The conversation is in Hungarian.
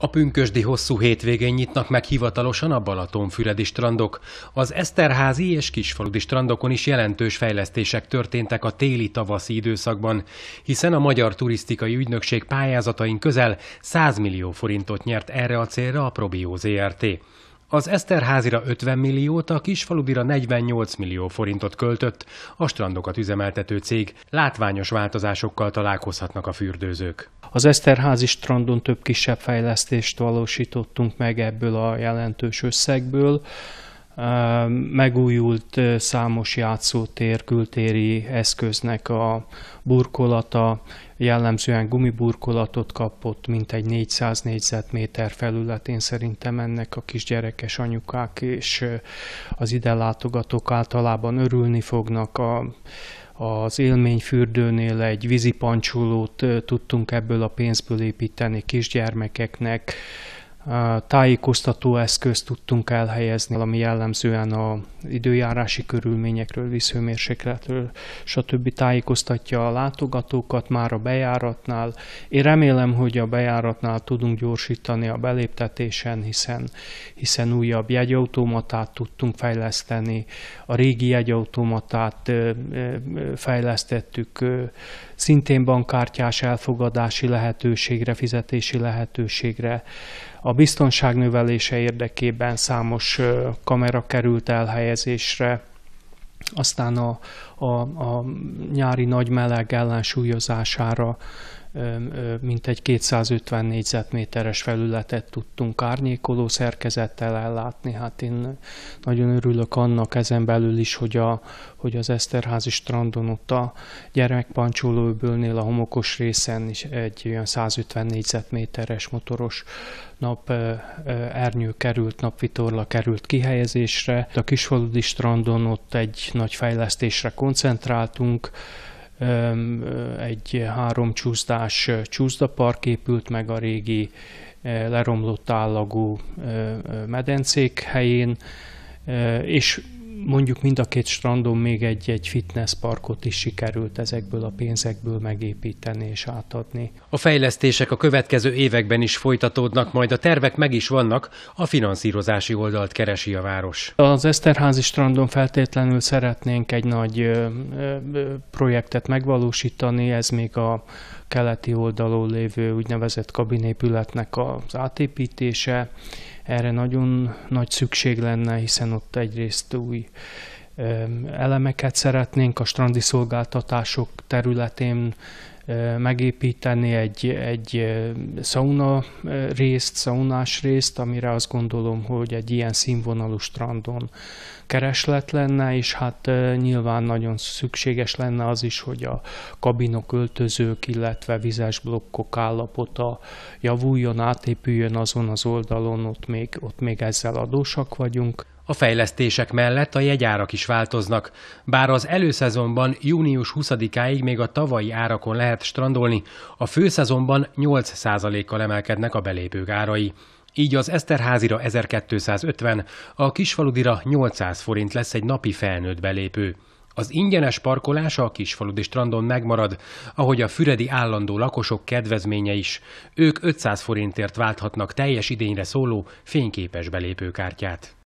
A pünkösdi hosszú hétvégén nyitnak meg hivatalosan a Balatonfüredi strandok. Az Eszterházi és Kisfaludi strandokon is jelentős fejlesztések történtek a téli-tavaszi időszakban, hiszen a Magyar Turisztikai Ügynökség pályázatain közel 100 millió forintot nyert erre a célra a Probió ZRT. Az Eszterházira 50 milliót, a Kisfaludira 48 millió forintot költött, a strandokat üzemeltető cég. Látványos változásokkal találkozhatnak a fürdőzők. Az Eszterházi strandon több kisebb fejlesztést valósítottunk meg ebből a jelentős összegből megújult számos játszótér kültéri eszköznek a burkolata, jellemzően gumiburkolatot kapott, mint egy 400 négyzetméter felületén szerintem ennek a kisgyerekes anyukák és az ide látogatók általában örülni fognak a az élményfürdőnél egy vízipancsolót tudtunk ebből a pénzből építeni kisgyermekeknek, tájékoztató eszközt tudtunk elhelyezni, ami jellemzően a időjárási körülményekről, vízhőmérsékletről, stb. tájékoztatja a látogatókat már a bejáratnál. Én remélem, hogy a bejáratnál tudunk gyorsítani a beléptetésen, hiszen, hiszen újabb jegyautomatát tudtunk fejleszteni, a régi jegyautomatát fejlesztettük, szintén bankkártyás elfogadási lehetőségre, fizetési lehetőségre, a biztonság növelése érdekében számos kamera került elhelyezésre, aztán a, a, a nyári nagy meleg ellensúlyozására mintegy 250 négyzetméteres felületet tudtunk árnyékoló szerkezettel ellátni. Hát én nagyon örülök annak ezen belül is, hogy, a, hogy az Eszterházi strandon ott a gyermekpancsolóbőlnél a homokos részen is egy olyan 150 négyzetméteres motoros nap ernyő került, napvitorla került kihelyezésre. A Kisfaludi strandon ott egy nagy fejlesztésre koncentráltunk, egy három csúszdás csúszdapark épült meg a régi leromlott állagú medencék helyén, és mondjuk mind a két strandon még egy, egy fitness parkot is sikerült ezekből a pénzekből megépíteni és átadni. A fejlesztések a következő években is folytatódnak, majd a tervek meg is vannak, a finanszírozási oldalt keresi a város. Az Eszterházi strandon feltétlenül szeretnénk egy nagy projektet megvalósítani, ez még a keleti oldalon lévő úgynevezett kabinépületnek az átépítése, erre nagyon nagy szükség lenne, hiszen ott egyrészt új elemeket szeretnénk a strandi szolgáltatások területén megépíteni egy, egy szauna részt, szaunás részt, amire azt gondolom, hogy egy ilyen színvonalú strandon kereslet lenne, és hát nyilván nagyon szükséges lenne az is, hogy a kabinok, öltözők, illetve vizes blokkok állapota javuljon, átépüljön azon az oldalon, ott még, ott még ezzel adósak vagyunk. A fejlesztések mellett a jegyárak is változnak, bár az előszezonban június 20-áig még a tavalyi árakon lehet strandolni, a főszezonban 8%-kal emelkednek a belépők árai. Így az Eszterházira 1250, a Kisfaludira 800 forint lesz egy napi felnőtt belépő. Az ingyenes parkolás a Kisfaludi strandon megmarad, ahogy a füredi állandó lakosok kedvezménye is. Ők 500 forintért válthatnak teljes idényre szóló fényképes belépőkártyát.